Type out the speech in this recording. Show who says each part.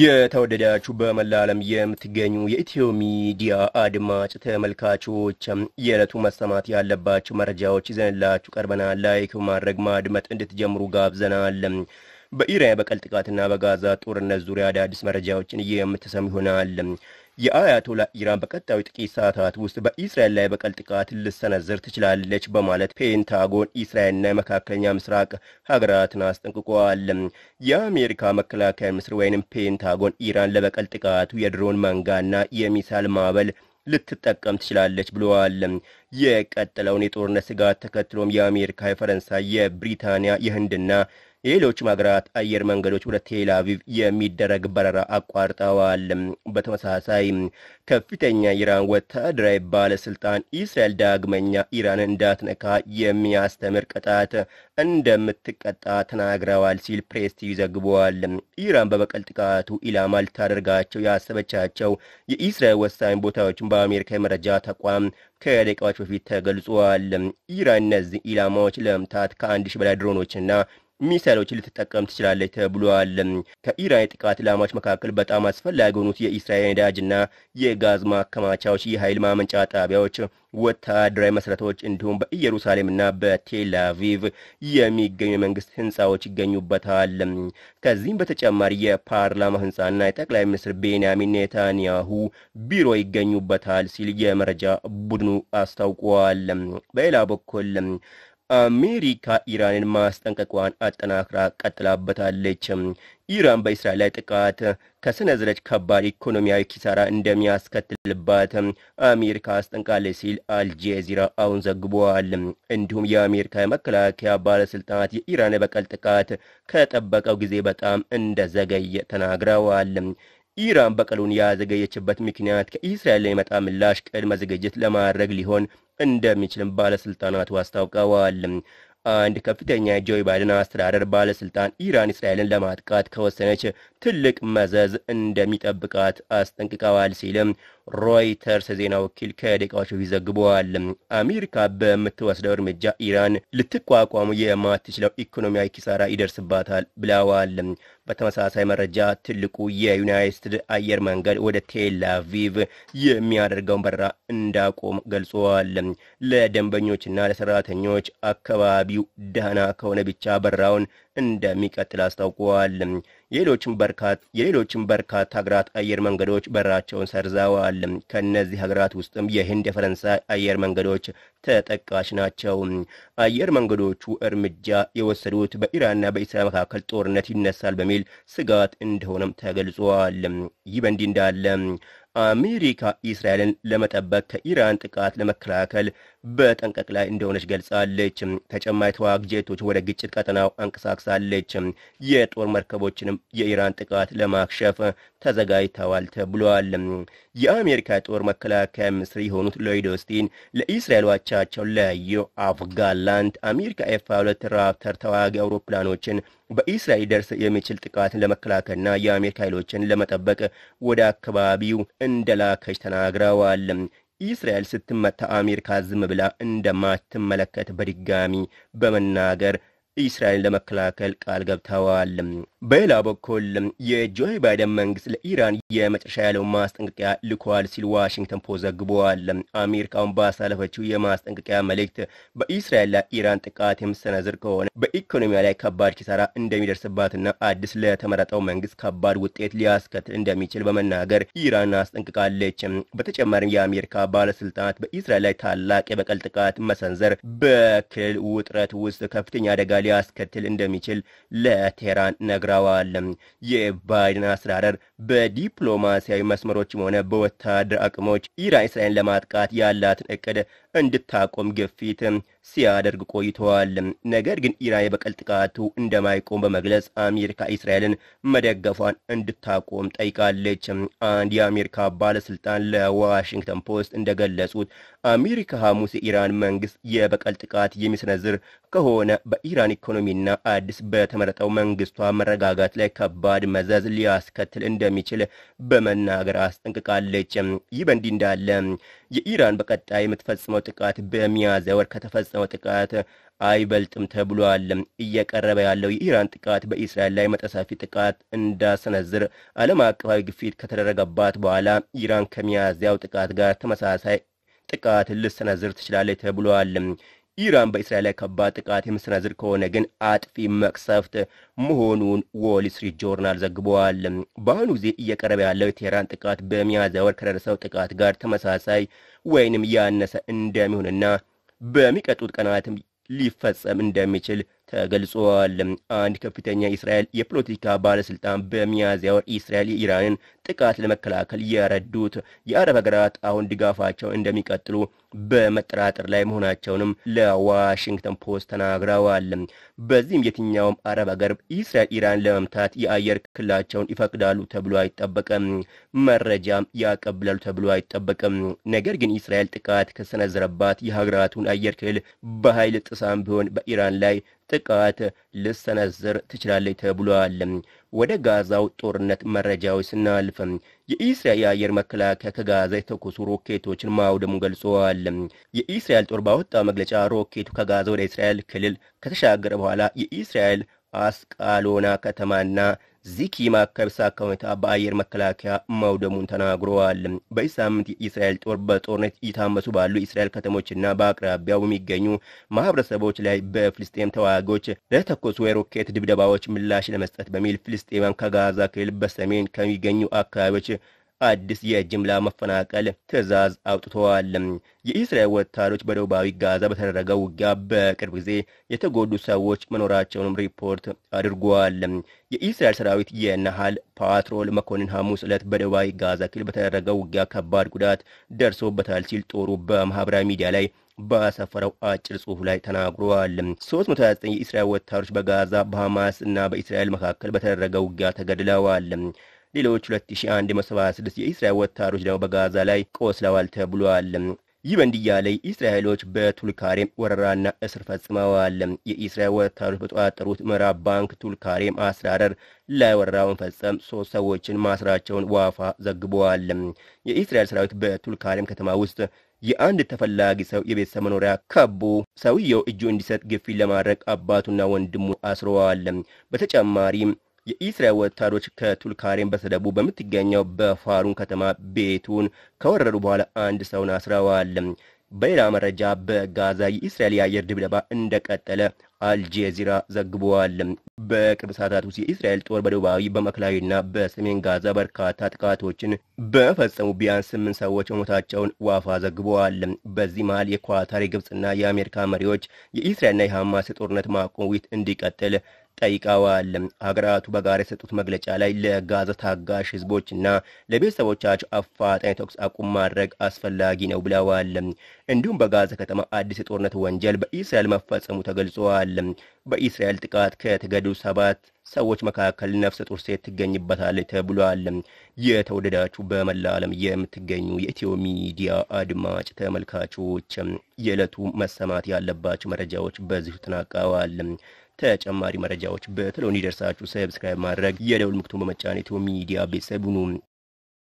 Speaker 1: የተወደዳችሁ በመላ ዓለም የምትገኙ የኢትዮ ሚዲያ አድማጭ ተመልካቾች የዕለቱ መሰማት ያለባቸው መረጃዎች ይዘንላችሁ ቀርበናል። ላይክ ማድረግ ማድመጥ እንድትጀምሩ ጋብዘናል። በኢራን በቀል ጥቃትና በጋዛ ጦርነት ዙሪያ አዳዲስ መረጃዎችን የምትሰሙ ይሆናል። የአያቶላ ኢራን በቀጣዩ ጥቂት ሰዓታት ውስጥ በኢስራኤል ላይ በቀል ጥቃት ልሰነዝር ትችላለች በማለት ፔንታጎን ኢስራኤልና የመካከለኛ ምስራቅ ሀገራትን አስጠንቅቋል። የአሜሪካ መከላከያ ሚኒስትር ወይንም ፔንታጎን ኢራን ለበቀል ጥቃቱ የድሮን መንጋና የሚሳይል ማዕበል ልትጠቀም ትችላለች ብለዋል። የቀጠለውን የጦርነት ስጋት ተከትሎም የአሜሪካ፣ የፈረንሳይ፣ የብሪታንያ፣ የህንድና የሌሎች ሀገራት አየር መንገዶች ወደ ቴላቪቭ የሚደረግ በረራ አቋርጠዋል። በተመሳሳይ ከፍተኛ የኢራን ወታደራዊ ባለስልጣን እስራኤል ዳግመኛ ኢራን እንዳትነካ የሚያስተምር ቅጣት እንደምትቀጣ ተናግረዋል ሲል ፕሬስ ቲቪ ዘግቧል። ኢራን በበቀል ጥቃቱ ኢላማ ልታደርጋቸው ያሰበቻቸው የእስራኤል ወሳኝ ቦታዎችን በአሜሪካ የመረጃ ተቋም ከደቂቃዎች በፊት ተገልጿል። ኢራን እነዚህ ኢላማዎች ለምታት ከአንድ ሺህ በላይ ድሮኖችና ሚሳይሎች ልትጠቀም ትችላለች ተብሏል። ከኢራን የጥቃት ኢላማዎች መካከል በጣም አስፈላጊ የሆኑት የኢስራኤል ነዳጅና የጋዝ ማከማቻዎች፣ የኃይል ማመንጫ ጣቢያዎች፣ ወታደራዊ መሰረቶች እንዲሁም በኢየሩሳሌምና በቴል አቪቭ የሚገኙ የመንግስት ህንፃዎች ይገኙበታል። ከዚህም በተጨማሪ የፓርላማ ህንፃና የጠቅላይ ሚኒስትር ቤንያሚን ኔታንያሁ ቢሮ ይገኙበታል ሲል የመረጃ ቡድኑ አስታውቋል። በሌላ በኩል አሜሪካ ኢራንን ማስጠንቀቋን አጠናክራ ቀጥላበታለች። ኢራን በእስራኤል ላይ ጥቃት ከሰነዘረች ከባድ ኢኮኖሚያዊ ኪሳራ እንደሚያስከትልባት አሜሪካ አስጠንቃለች ሲል አልጄዚራ አሁን ዘግቧል። እንዲሁም የአሜሪካ የመከላከያ ባለስልጣናት የኢራን በቀል ጥቃት ከጠበቀው ጊዜ በጣም እንደዘገየ ተናግረዋል። ኢራን በቀሉን ያዘገየችበት ምክንያት ከእስራኤል ለሚመጣ ምላሽ ቅድመ ዝግጅት ለማድረግ ሊሆን እንደሚችልም ባለስልጣናቱ አስታውቀዋል። አንድ ከፍተኛ የጆ ባይደን አስተዳደር ባለስልጣን ኢራን እስራኤልን ለማጥቃት ከወሰነች ትልቅ መዘዝ እንደሚጠብቃት አስጠንቅቀዋል ሲልም ሮይተርስ ዜና ወኪል ከደቂቃዎች በፊት ዘግበዋል። አሜሪካ በምትወስደው እርምጃ ኢራን ልትቋቋሙ የማትችለው ኢኮኖሚያዊ ኪሳራ ይደርስባታል ብለዋል። በተመሳሳይ መረጃ ትልቁ የዩናይትድ አየር መንገድ ወደ ቴል አቪቭ የሚያደርገውን በረራ እንዳቆም ገልጿል። ለደንበኞችና ለሰራተኞች አካባቢው ደህና ከሆነ ብቻ በረራውን እንደሚቀጥል አስታውቀዋል። የሌሎችም በርካታ ሀገራት አየር መንገዶች በራቸውን ሰርዘዋል። ከእነዚህ ሀገራት ውስጥም የህንድ፣ የፈረንሳይ አየር መንገዶች ተጠቃሽ ናቸው። አየር መንገዶቹ እርምጃ የወሰዱት በኢራንና በእስራኤል መካከል ጦርነት ይነሳል በሚል ስጋት እንደሆነም ተገልጿል። ይህ በእንዲህ እንዳለ አሜሪካ እስራኤልን ለመጠበቅ ከኢራን ጥቃት ለመከላከል በጠንቀቅ ላይ እንደሆነች ገልጻለች። ተጨማሪ ተዋጊ ጄቶች ወደ ግጭት ቀጠናው አንቀሳቅሳለች። የጦር መርከቦችንም የኢራን ጥቃት ለማክሸፍ ተዘጋጅተዋል ተብሏል። የአሜሪካ ጦር መከላከያ ሚኒስትር የሆኑት ሎይድ ኦስቲን ለእስራኤል አቻቸው ለዮአፍ ጋላንት አሜሪካ ኤፍ ሁለት ራፕተር ተዋጊ አውሮፕላኖችን በኢስራኤል ደርስ የሚችል ጥቃትን ለመከላከልና የአሜሪካ ኃይሎችን ለመጠበቅ ወደ አካባቢው እንደላከች ተናግረዋል። ኢስራኤል ስትመታ አሜሪካ ዝም ብላ እንደማትመለከት በድጋሚ በመናገር ኢስራኤልን ለመከላከል ቃል ገብተዋል። በሌላ በኩል የጆ ባይደን መንግስት ለኢራን የመጨረሻ ያለው ማስጠንቀቂያ ልኳል ሲል ዋሽንግተን ፖስት ዘግቧል። አሜሪካውን ባሳለፈችው የማስጠንቀቂያ መልእክት በእስራኤል ላይ ኢራን ጥቃት የምሰነዝር ከሆነ በኢኮኖሚያ ላይ ከባድ ኪሳራ እንደሚደርስባትና አዲስ ለተመረጠው መንግስት ከባድ ውጤት ሊያስከትል እንደሚችል በመናገር ኢራን አስጠንቅቃለች። በተጨማሪም የአሜሪካ ባለስልጣናት በእስራኤል ላይ ታላቅ የበቀል ጥቃት መሰንዘር በክልል ውጥረት ውስጥ ከፍተኛ አደጋ ሊያስከትል እንደሚችል ለቴህራን ነግረዋል። የባይደን አስተዳደር በዲፕሎማሲያዊ መስመሮችም ሆነ በወታደር አቅሞች ኢራን እስራኤልን ለማጥቃት ያላትን እቅድ እንድታቆም ግፊት ሲያደርግ ቆይተዋል። ነገር ግን ኢራን የበቀል ጥቃቱ እንደማይቆም በመግለጽ አሜሪካ እስራኤልን መደገፏን እንድታቆም ጠይቃለች። አንድ የአሜሪካ ባለስልጣን ለዋሽንግተን ፖስት እንደገለጹት አሜሪካ ሐሙስ የኢራን መንግስት የበቀል ጥቃት የሚሰነዝር ከሆነ በኢራን ኢኮኖሚና አዲስ በተመረጠው መንግስቷ መረጋጋት ላይ ከባድ መዘዝ ሊያስከትል እንደሚችል በመናገር አስጠንቅቃለች። ይህ በእንዲህ እንዳለ የኢራን በቀጣይ የምትፈጽመው ጥቃት በሚያዝያ ወር ከተፈጸመው ጥቃት አይበልጥም ተብሏል። እየቀረበ ያለው የኢራን ጥቃት በእስራኤል ላይ መጠሳፊ ጥቃት እንዳሰነዝር ዓለም አቀፋዊ ግፊት ከተደረገባት በኋላ ኢራን ከሚያዝያው ጥቃት ጋር ተመሳሳይ ጥቃት ልሰነዝር ትችላለች ተብሏል። ኢራን በእስራኤል ላይ ከባድ ጥቃት የምሰነዝር ከሆነ ግን አጥፊ መቅሰፍት መሆኑን ዎል ስትሪት ጆርናል ዘግቧል። በአሁኑ ጊዜ እየቀረበ ያለው የቴህራን ጥቃት በሚያዝያ ወር ከደረሰው ጥቃት ጋር ተመሳሳይ ወይንም ያነሰ እንደሚሆንና በሚቀጡት ቀናትም ሊፈጸም እንደሚችል ተገልጿል። አንድ ከፍተኛ የእስራኤል የፖለቲካ ባለስልጣን በሚያዝያ ወር እስራኤል የኢራንን ጥቃት ለመከላከል የረዱት የአረብ ሀገራት አሁን ድጋፋቸውን እንደሚቀጥሉ በመጠራጠር ላይ መሆናቸውንም ለዋሽንግተን ፖስት ተናግረዋል። በዚህም የትኛውም አረብ ሀገር እስራኤል ኢራን ለመምታት የአየር ክልላቸውን ይፈቅዳሉ ተብሎ አይጠበቅም፣ መረጃም ያቀብላሉ ተብሎ አይጠበቅም። ነገር ግን እስራኤል ጥቃት ከሰነዘረባት የሀገራቱን አየር ክልል በኃይል ጥሳም ቢሆን በኢራን ላይ ጥቃት ልሰነዝር ትችላለች ተብሏል። ወደ ጋዛው ጦርነት መረጃዎች ስናልፍ የኢስራኤል የአየር መከላከያ ከጋዛ የተኮሱ ሮኬቶችን ማውደሙ ገልጸዋል። የኢስራኤል ጦር ባወጣው መግለጫ ሮኬቱ ከጋዛ ወደ እስራኤል ክልል ከተሻገረ በኋላ የኢስራኤል አስቃሎና ከተማና ዚኪ ማዕከል ሳካ ሁኔታ በአየር መከላከያ መውደሙን ተናግረዋል። በዚህ ሳምንት የእስራኤል ጦር በጦርነት እየታመሱ ባሉ የእስራኤል ከተሞችና በአቅራቢያው የሚገኙ ማህበረሰቦች ላይ በፍልስጤም ተዋጊዎች ለተኮሱ የሮኬት ድብደባዎች ምላሽ ለመስጠት በሚል ፍልስጤማን ከጋዛ ክልል በሰሜን ከሚገኙ አካባቢዎች አዲስ የጅምላ መፈናቀል ትዕዛዝ አውጥተዋል። የኢስራኤል ወታደሮች በደቡባዊ ጋዛ በተደረገው ውጊያ በቅርብ ጊዜ የተጎዱ ሰዎች መኖራቸውንም ሪፖርት አድርጓል። የኢስራኤል ሰራዊት የናሃል ፓትሮል መኮንን ሐሙስ ዕለት በደቡባዊ ጋዛ ክልል በተደረገው ውጊያ ከባድ ጉዳት ደርሶበታል ሲል ጦሩ በማህበራዊ ሚዲያ ላይ ባሰፈረው አጭር ጽሑፍ ላይ ተናግሯል። 329 የእስራኤል ወታደሮች በጋዛ በሐማስ እና በኢስራኤል መካከል በተደረገ ውጊያ ተገድለዋል። ሌሎች 2176 የእስራኤል ወታደሮች ደግሞ በጋዛ ላይ ቆስለዋል ተብሏል። ይህ በእንዲህ ያለ እስራኤሎች በቱልካሬም ወረራና እስር ፈጽመዋል። የእስራኤል ወታደሮች በተቆጣጠሩት ምዕራብ ባንክ ቱልካሬም አስተዳደር ላይ ወረራውን ፈጸም ሶስት ሰዎችን ማስራቸውን ዋፋ ዘግበዋል። የእስራኤል ሰራዊት በቱልካሬም ከተማ ውስጥ የአንድ ተፈላጊ ሰው የቤተሰብ መኖሪያ ከቦ ሰውየው እጁ እንዲሰጥ ግፊት ለማድረግ አባቱና ወንድሙ አስረዋል። በተጨማሪም የኢስራኤል ወታደሮች ከቱልካሬን በሰደቡ በምትገኘው በፋሩን ከተማ ቤቱን ከወረሩ በኋላ አንድ ሰውን አስረዋል። በሌላ መረጃ በጋዛ የኢስራኤል የአየር ድብደባ እንደቀጠለ አልጄዚራ ዘግቧል። በቅርብ ሰዓታት ውስጥ የኢስራኤል ጦር በደቡባዊ በማዕከላዊና በሰሜን ጋዛ በርካታ ጥቃቶችን በፈጸሙ ቢያንስ ስምንት ሰዎች መሞታቸውን ዋፋ ዘግቧል። በዚህ መሃል የኳታር የግብፅና የአሜሪካ መሪዎች የኢስራኤልና የሐማስ የጦርነት ማቆም ውይይት እንዲቀጥል ጠይቀዋል። ሀገራቱ በጋራ የሰጡት መግለጫ ላይ ለጋዛ ታጋሽ ህዝቦችና ለቤተሰቦቻቸው አፋጣኝ ተኩስ አቁም ማድረግ አስፈላጊ ነው ብለዋል። እንዲሁም በጋዛ ከተማ አዲስ የጦርነት ወንጀል በኢስራኤል መፈጸሙ ተገልጿል። በኢስራኤል ጥቃት ከተገደሉ ሰባት ሰዎች መካከል ነፍሰ ጡር ሴት ትገኝበታለች ተብሏል። የተወደዳችሁ በመላ ዓለም የምትገኙ የኢትዮ ሚዲያ አድማጭ ተመልካቾች የዕለቱ መሰማት ያለባቸው መረጃዎች በዚሁ ተጠናቀዋል። ተጨማሪ መረጃዎች በተለይ እንዲደርሳችሁ ሰብስክራይብ ማድረግ የደውል ምክቱን በመጫን ኢትዮ ሚዲያ ቤተሰብ